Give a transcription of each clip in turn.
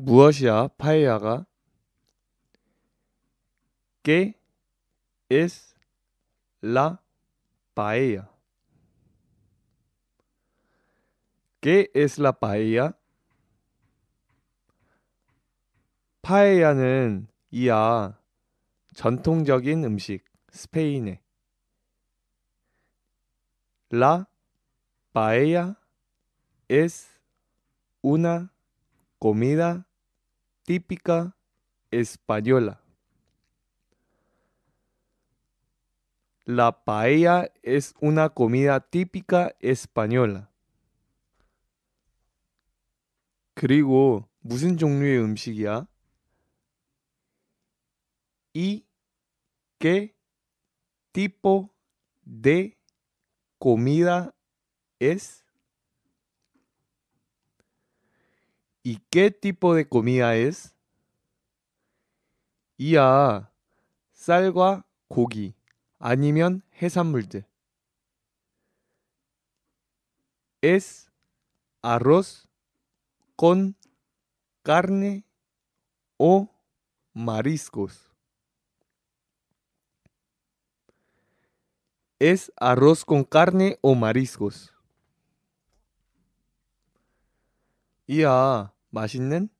무엇이야 파에야가? ¿Qué es la paella? ¿Qué es la paella? 파에야는 이야 전통적인 음식 스페인의 La paella es una comida típica española. La paella es una comida típica española. ¿Y qué tipo de comida es? ¿Y qué tipo de comida es? 이야, 쌀과 고기 아니면 해산물들. Es arroz con carne o mariscos. Es arroz con carne o mariscos. ¡Ya! 맛있는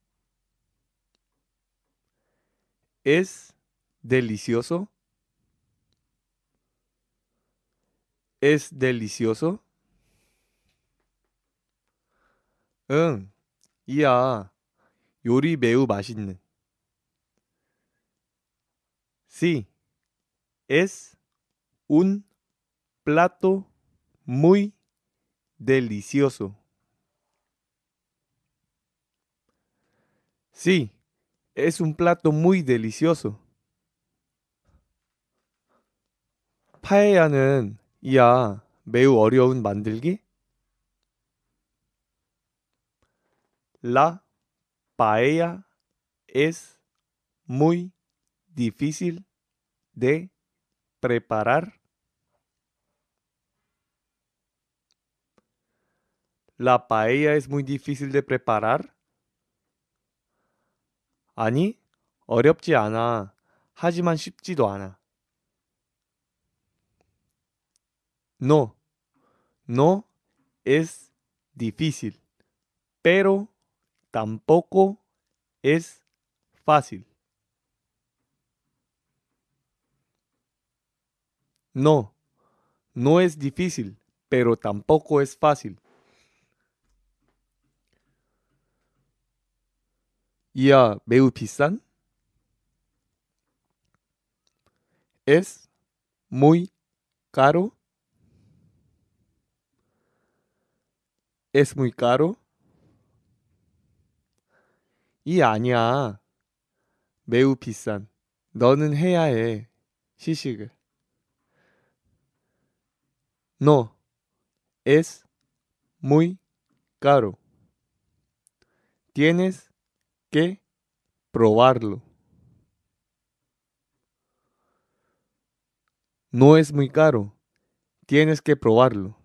es delicioso es delicioso ya. 이야 요리 매우 sí es un plato muy delicioso Sí, es un plato muy delicioso. ya 이야 매우 어려운 만들기? La paella es muy difícil de preparar. La paella es muy difícil de preparar. 아니, 어렵지 않아. No, no es difícil, pero tampoco es fácil. No, no es difícil, pero tampoco es fácil. 이하 매우 비싼 es muy caro es muy caro 이 아니야 매우 비싼 너는 해야 해 시식을 no es muy caro tienes que probarlo. No es muy caro. Tienes que probarlo.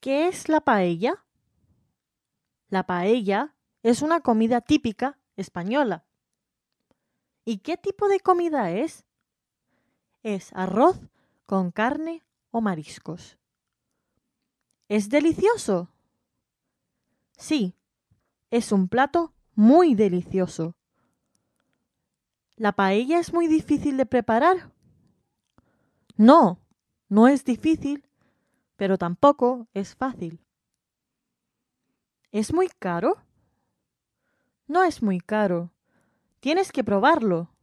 ¿Qué es la paella? La paella es una comida típica española. ¿Y qué tipo de comida es? Es arroz con carne o mariscos. ¿Es delicioso? Sí, es un plato muy delicioso. ¿La paella es muy difícil de preparar? No, no es difícil, pero tampoco es fácil. ¿Es muy caro? No es muy caro. Tienes que probarlo.